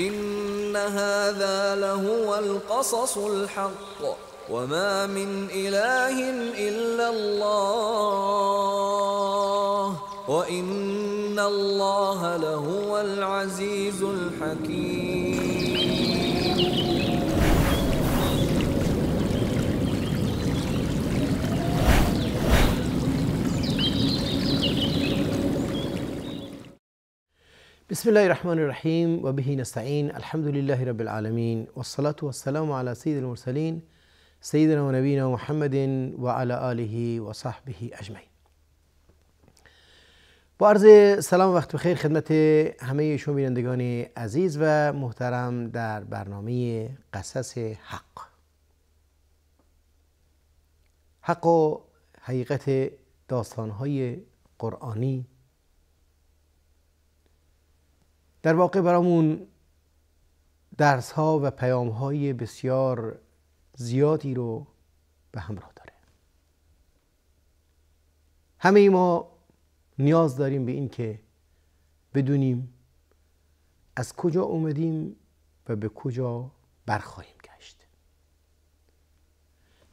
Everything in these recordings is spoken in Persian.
إن هذا لهو القصص الحق وما من إله إلا الله وإن الله لهو العزيز الحكيم بسم الله الرحمن الرحیم و بهی نستعین الحمد لله رب العالمین والصلاة والسلام على سید المرسلین سیدنا ونبینا محمد و علی آله وصحبه با عرض سلام وقت بخیر خدمت همه شما بینندگان عزیز و محترم در برنامه قصص حق حق و حقیقت داستانهای قرآنی در واقع برامون درس ها و پیام های بسیار زیادی رو به همراه داره همه ما نیاز داریم به این که بدونیم از کجا اومدیم و به کجا برخواهیم گشت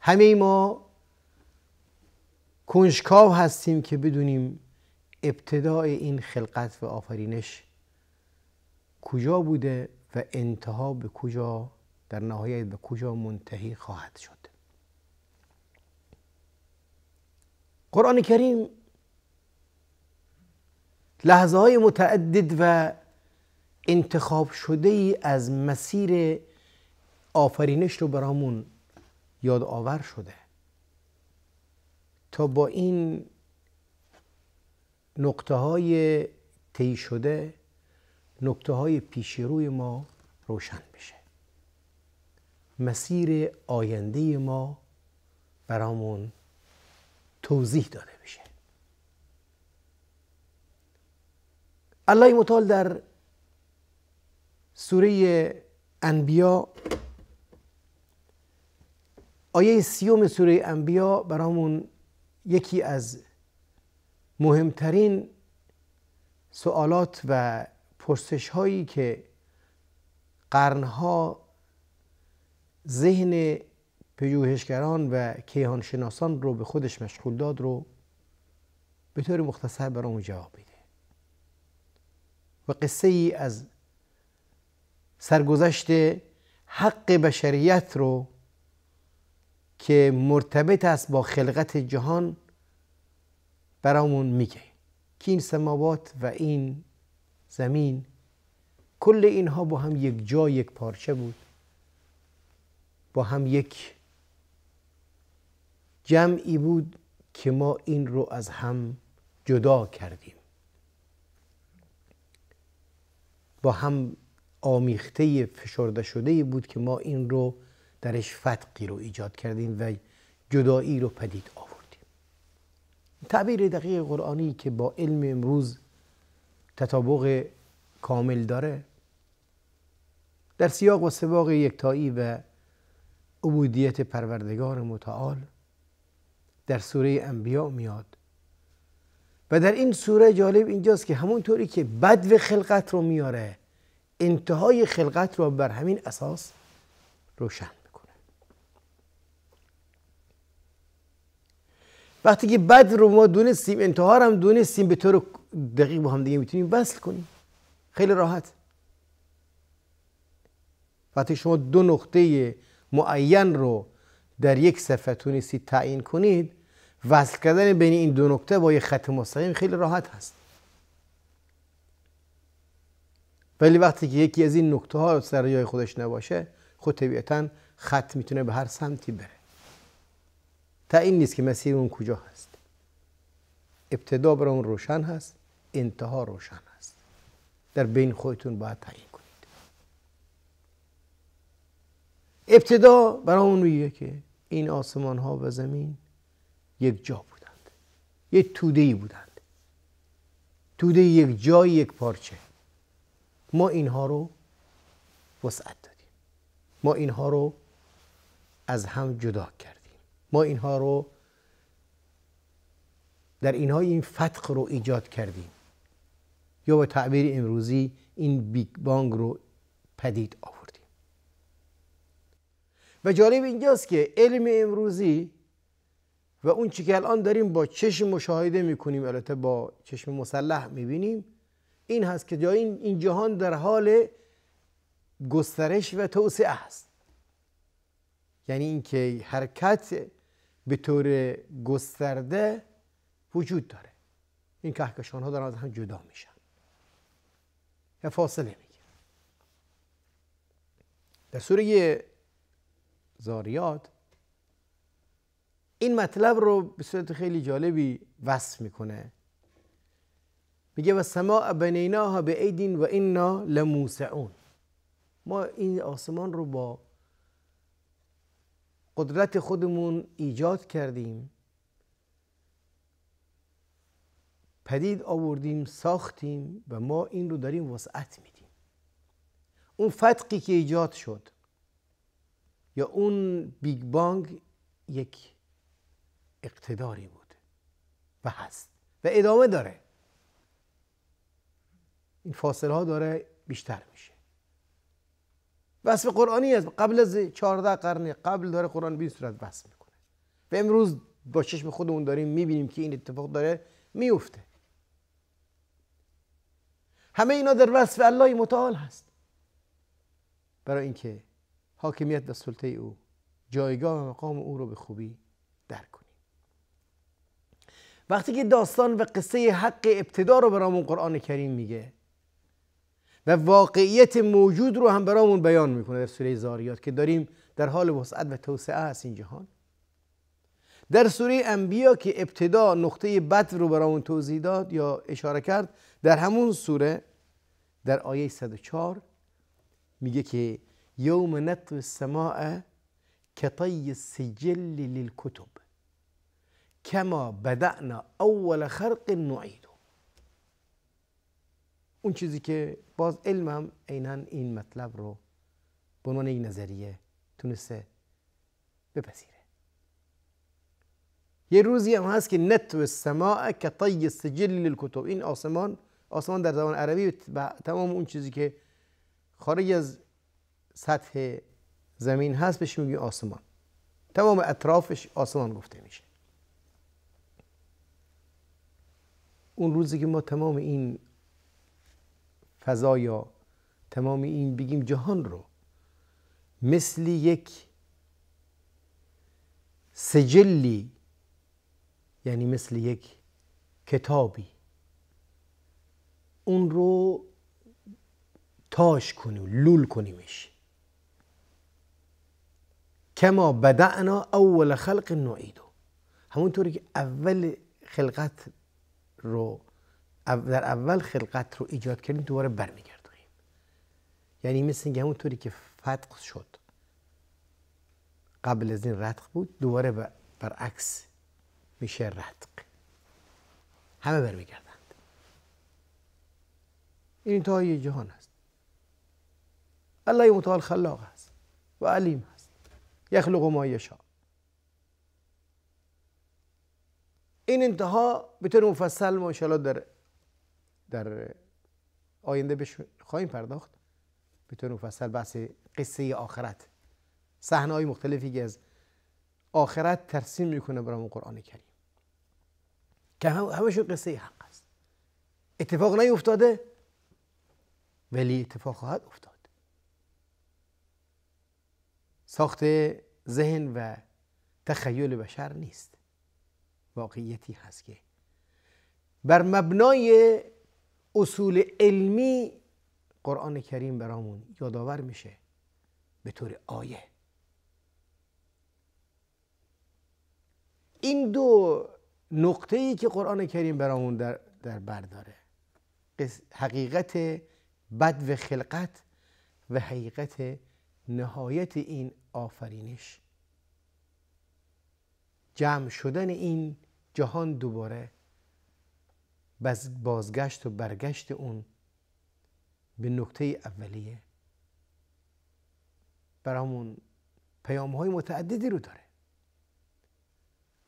همه ما کنشکاو هستیم که بدونیم ابتدای این خلقت و آفرینش کجا بوده و انتها به کجا در نهایت به کجا منتهی خواهد شد قرآن کریم لحظه های متعدد و انتخاب شده ای از مسیر آفرینش رو برامون یادآور شده تا با این نقطه های طی شده نکته های پیش روی ما روشن بشه مسیر آینده ما برامون توضیح داده بشه الله متعال در سوره انبیا آیه سیوم سوره انبیا برامون یکی از مهمترین سوالات و پرسش هایی که قرنها ذهن پژوهشگران و کیهانشناسان رو به خودش مشغول داد رو به طور مختصر برامون جواب میده و قصه ای از سرگذشت حق بشریت رو که مرتبط است با خلقت جهان برامون میگه که این سماوات و این زمین کل اینها با هم یک جا یک پارچه بود با هم یک جمعی بود که ما این رو از هم جدا کردیم با هم آمیخته فشرده شده بود که ما این رو درش فتقی رو ایجاد کردیم و جدایی رو پدید آوردیم تعبیر دقیق قرآنی که با علم امروز تطابق کامل داره در سیاق و سباق یکتایی و عبودیت پروردگار متعال در سوره انبیا میاد و در این سوره جالب اینجاست که همونطوری که بدو خلقت رو میاره انتهای خلقت رو بر همین اساس روشن میکنه وقتی که بد رو ما دونستیم انتها رو هم دونستیم به طور دقیق با هم دیگه میتونیم وصل کنیم خیلی راحت وقتی شما دو نقطه معین رو در یک صفحه تونستید تعیین کنید وصل کردن بین این دو نقطه با یک خط مستقیم خیلی راحت هست ولی وقتی که یکی از این نقطه ها سر جای خودش نباشه خود طبیعتا خط میتونه به هر سمتی بره تعیین نیست که مسیر اون کجا هست ابتدا برای اون روشن هست انتها روشن است در بین خودتون باید تعیین کنید ابتدا برامون میگه که این آسمان ها و زمین یک جا بودند یک توده ای بودند توده یک جای یک پارچه ما اینها رو وسعت دادیم ما اینها رو از هم جدا کردیم ما اینها رو در اینها این فتق رو ایجاد کردیم یا به تعبیر امروزی این بیگ بانگ رو پدید آوردیم و جالب اینجاست که علم امروزی و اون چی که الان داریم با چشم مشاهده میکنیم البته با چشم مسلح میبینیم این هست که جای این جهان در حال گسترش و توسعه است یعنی اینکه حرکت به طور گسترده وجود داره این کهکشان ها دارن از هم جدا میشن و فاصله میگیره در سوره زاریات این مطلب رو به صورت خیلی جالبی وصف میکنه میگه و سماع بنیناها به ایدین و اینا لموسعون ما این آسمان رو با قدرت خودمون ایجاد کردیم پدید آوردیم ساختیم و ما این رو داریم وسعت میدیم اون فتقی که ایجاد شد یا اون بیگ بانگ یک اقتداری بود و هست و ادامه داره این فاصله ها داره بیشتر میشه وصف قرآنی است قبل از 14 قرن قبل داره قرآن به این صورت وصف میکنه و امروز با چشم خودمون داریم میبینیم که این اتفاق داره میفته همه اینا در وصف الله متعال هست برای اینکه حاکمیت و سلطه او جایگاه و مقام او رو به خوبی درک کنیم وقتی که داستان و قصه حق ابتدا رو برامون قرآن کریم میگه و واقعیت موجود رو هم برامون بیان میکنه در سوره زاریات که داریم در حال وسعت و توسعه هست این جهان در سوره انبیا که ابتدا نقطه بد رو برامون توضیح داد یا اشاره کرد در همون سوره در آیه 104 میگه که یوم نطو السماء کطی السجل للکتب کما بدعنا اول خرق نعید اون چیزی که باز علمم عینا این مطلب رو به عنوان یک نظریه تونسته بپذیره یه روزی هم هست که نتو السماء کطی السجل للکتب این آسمان آسمان در زبان عربی و تمام اون چیزی که خارج از سطح زمین هست بهش میگی آسمان تمام اطرافش آسمان گفته میشه اون روزی که ما تمام این فضا یا تمام این بگیم جهان رو مثل یک سجلی یعنی مثل یک کتابی اون رو تاش کنیم لول کنیمش کما بدعنا اول خلق نعیدو همونطوری که اول خلقت رو در اول خلقت رو ایجاد کردیم دوباره برمیگردونیم یعنی مثل اینکه همونطوری که فتق شد قبل از این رتق بود دوباره برعکس میشه رتق همه برمیگرد این انتهای جهان است الله متعال خلاق است و علیم است یخلق ما یشا این انتها به طور مفصل ما انشاءالله در در آینده بشه خواهیم پرداخت به طور مفصل بحث قصه آخرت صحنه های مختلفی که از آخرت ترسیم میکنه برای قرآن کریم که همشون قصه حق است اتفاق نیفتاده ولی اتفاق خواهد افتاد ساخت ذهن و تخیل بشر نیست واقعیتی هست که بر مبنای اصول علمی قرآن کریم برامون یادآور میشه به طور آیه این دو نقطه ای که قرآن کریم برامون در, در بر داره حقیقت و خلقت و حقیقت نهایت این آفرینش جمع شدن این جهان دوباره بازگشت و برگشت اون به نقطه اولیه برامون پیام های متعددی رو داره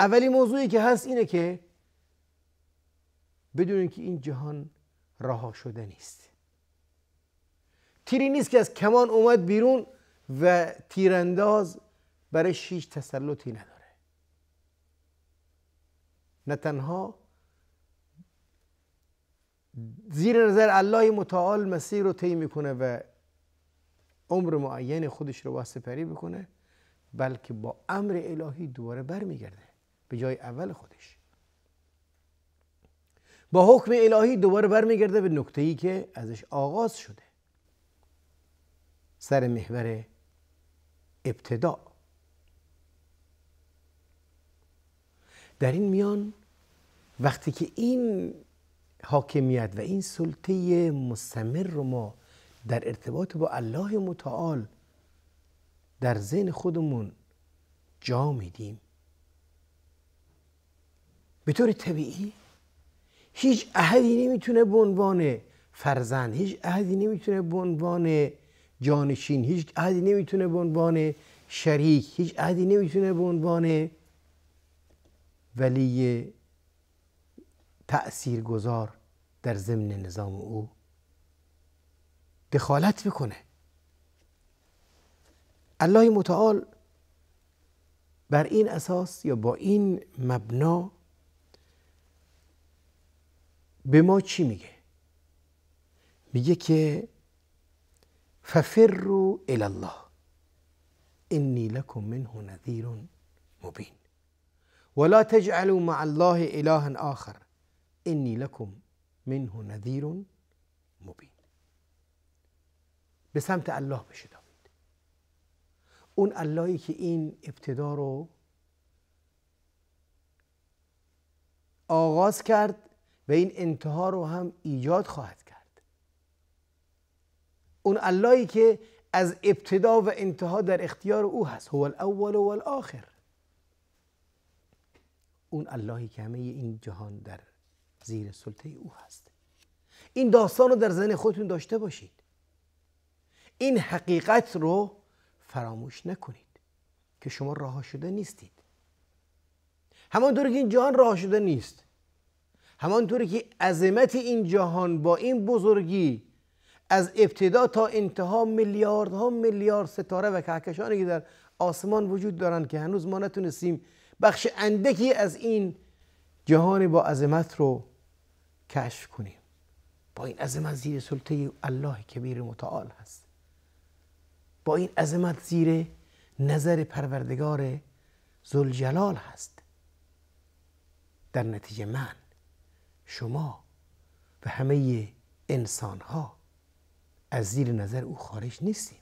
اولی موضوعی که هست اینه که بدونین که این جهان رها شده نیست تیری نیست که از کمان اومد بیرون و تیرانداز برای شیش تسلطی نداره نه تنها زیر نظر الله متعال مسیر رو طی میکنه و عمر معین خودش رو واسپری میکنه، بلکه با امر الهی دوباره برمیگرده به جای اول خودش با حکم الهی دوباره برمیگرده به نکته ای که ازش آغاز شده سر محور ابتدا در این میان وقتی که این حاکمیت و این سلطه مستمر رو ما در ارتباط با الله متعال در ذهن خودمون جا میدیم به طور طبیعی هیچ اهدی نمیتونه به عنوان فرزند هیچ احدی نمیتونه به عنوان جانشین هیچ عهدی نمیتونه به عنوان شریک هیچ عهدی نمیتونه به عنوان ولی تأثیر گذار در ضمن نظام او دخالت بکنه الله متعال بر این اساس یا با این مبنا به ما چی میگه؟ میگه که ففروا إلى الله إني لكم منه نذير مبين ولا تجعلوا مع الله إلها آخر إني لكم منه نذير مبين. به سمت الله بشه اون اللهی که این ابتدا رو آغاز کرد و این انتها رو هم ایجاد خواهد اون اللهی که از ابتدا و انتها در اختیار او هست هو الاول و الاخر اون اللهی که همه این جهان در زیر سلطه او هست این داستان رو در ذهن خودتون داشته باشید این حقیقت رو فراموش نکنید که شما راه شده نیستید همانطور که این جهان راه شده نیست همانطور که عظمت این جهان با این بزرگی از ابتدا تا انتها میلیاردها میلیارد ستاره و کهکشانی که در آسمان وجود دارند که هنوز ما نتونستیم بخش اندکی از این جهان با عظمت رو کشف کنیم با این عظمت زیر سلطه الله کبیر متعال هست با این عظمت زیر نظر پروردگار زلجلال هست در نتیجه من شما و همه انسان ها از زیر نظر او خارج نیستیم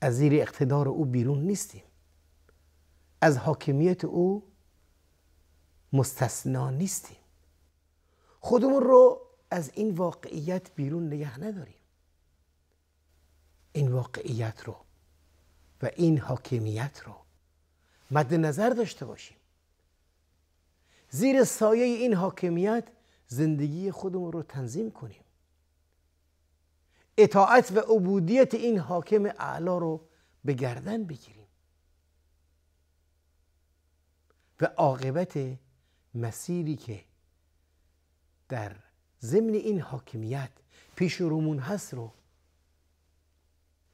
از زیر اقتدار او بیرون نیستیم از حاکمیت او مستثنا نیستیم خودمون رو از این واقعیت بیرون نگه نداریم این واقعیت رو و این حاکمیت رو مد نظر داشته باشیم زیر سایه این حاکمیت زندگی خودمون رو تنظیم کنیم اطاعت و عبودیت این حاکم اعلا رو به گردن بگیریم و عاقبت مسیری که در ضمن این حاکمیت پیش رومون هست رو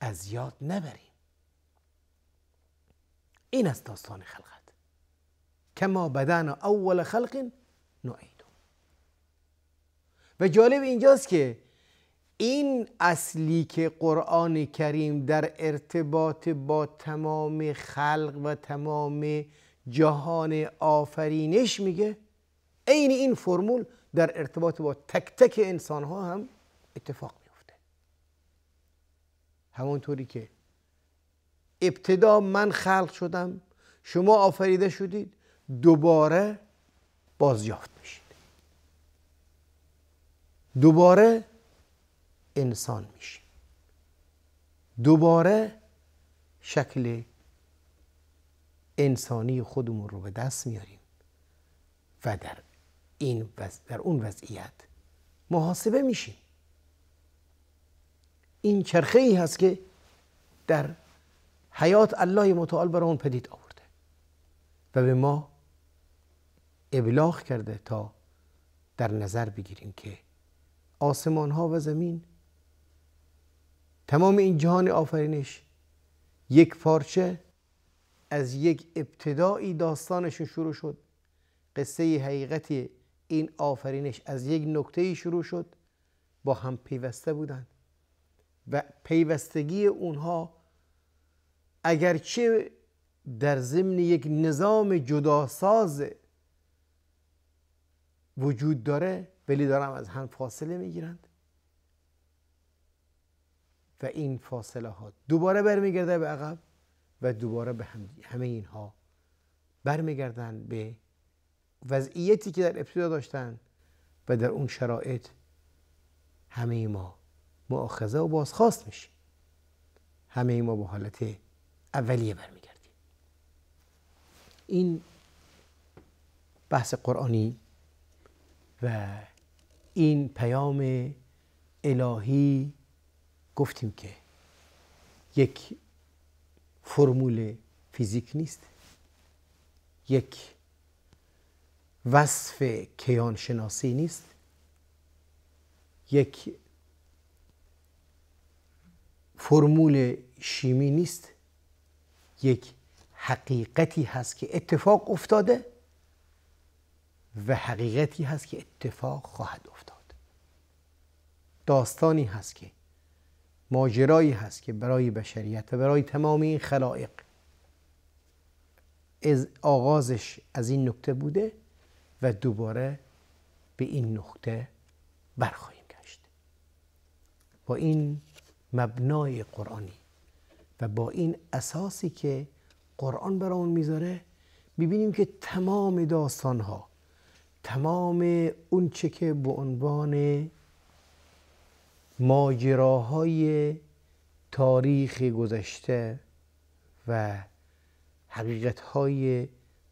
از یاد نبریم این از داستان خلقت کما بدن اول خلق نعیدو و جالب اینجاست که این اصلی که قرآن کریم در ارتباط با تمام خلق و تمام جهان آفرینش میگه عین این فرمول در ارتباط با تک تک انسان ها هم اتفاق میفته همونطوری که ابتدا من خلق شدم شما آفریده شدید دوباره بازیافت میشید دوباره انسان میشیم دوباره شکل انسانی خودمون رو به دست میاریم و در, این در اون وضعیت محاسبه میشیم این چرخه ای هست که در حیات الله متعال برای اون پدید آورده و به ما ابلاغ کرده تا در نظر بگیریم که آسمان ها و زمین تمام این جهان آفرینش یک پارچه از یک ابتدایی داستانشون شروع شد قصه حقیقتی این آفرینش از یک نکته شروع شد با هم پیوسته بودند و پیوستگی اونها اگرچه در ضمن یک نظام جداساز وجود داره ولی دارم از هم فاصله میگیرند و این فاصله ها دوباره برمیگرده به عقب و دوباره به هم همه اینها برمیگردن به وضعیتی که در ابتدا داشتن و در اون شرایط همه ما مؤاخذه و بازخواست میشیم همه ما به حالت اولیه برمیگردیم این بحث قرآنی و این پیام الهی گفتیم که یک فرمول فیزیک نیست یک وصف کیان شناسی نیست یک فرمول شیمی نیست یک حقیقتی هست که اتفاق افتاده و حقیقتی هست که اتفاق خواهد افتاد داستانی هست که ماجرایی هست که برای بشریت و برای تمام این خلائق از آغازش از این نکته بوده و دوباره به این نقطه برخواهیم گشت با این مبنای قرآنی و با این اساسی که قرآن اون میذاره میبینیم که تمام داستانها تمام اونچه که به عنوان ماجراهای تاریخ گذشته و حقیقتهای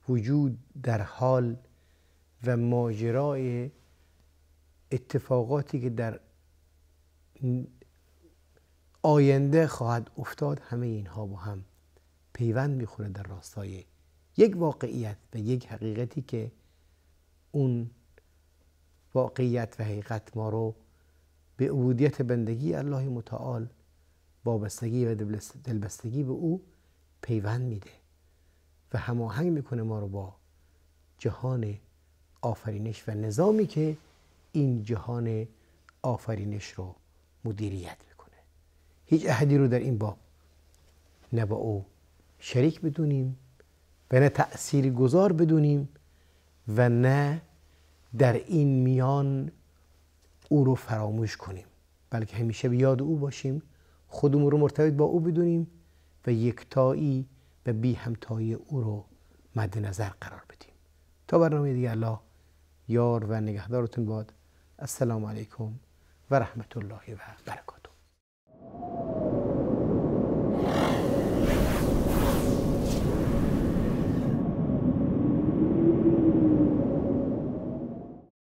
وجود در حال و ماجرای اتفاقاتی که در آینده خواهد افتاد همه اینها با هم پیوند میخوره در راستای یک واقعیت و یک حقیقتی که اون واقعیت و حقیقت ما رو به عبودیت بندگی الله متعال وابستگی و دلبستگی به او پیوند میده و هماهنگ میکنه ما رو با جهان آفرینش و نظامی که این جهان آفرینش رو مدیریت میکنه هیچ احدی رو در این باب نه با او شریک بدونیم و نه تأثیر گذار بدونیم و نه در این میان او رو فراموش کنیم بلکه همیشه به یاد او باشیم خودمون رو مرتبط با او بدونیم و یکتایی و بی همتایی او رو مد نظر قرار بدیم تا برنامه دیگه الله یار و نگهدارتون باد السلام علیکم و رحمت الله و برکاته